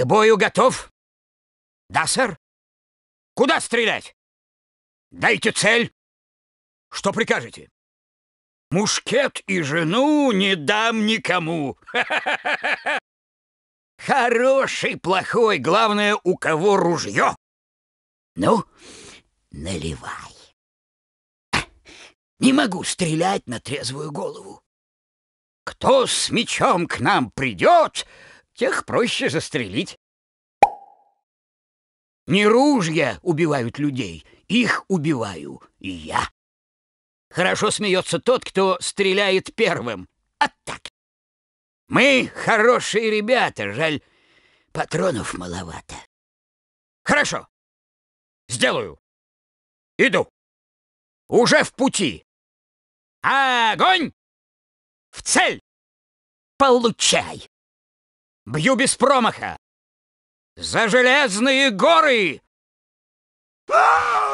«К бою готов?» «Да, сэр». «Куда стрелять?» «Дайте цель». «Что прикажете?» «Мушкет и жену не дам никому». «Хороший, плохой, главное, у кого ружье». «Ну, наливай». «Не могу стрелять на трезвую голову». «Кто с мечом к нам придет?» тех проще застрелить. Не ружья убивают людей, их убиваю я. Хорошо смеется тот, кто стреляет первым. А так. Мы хорошие ребята, жаль, патронов маловато. Хорошо, сделаю. Иду. Уже в пути. Огонь! В цель! Получай! Бью без промаха! За железные горы! А-а-а!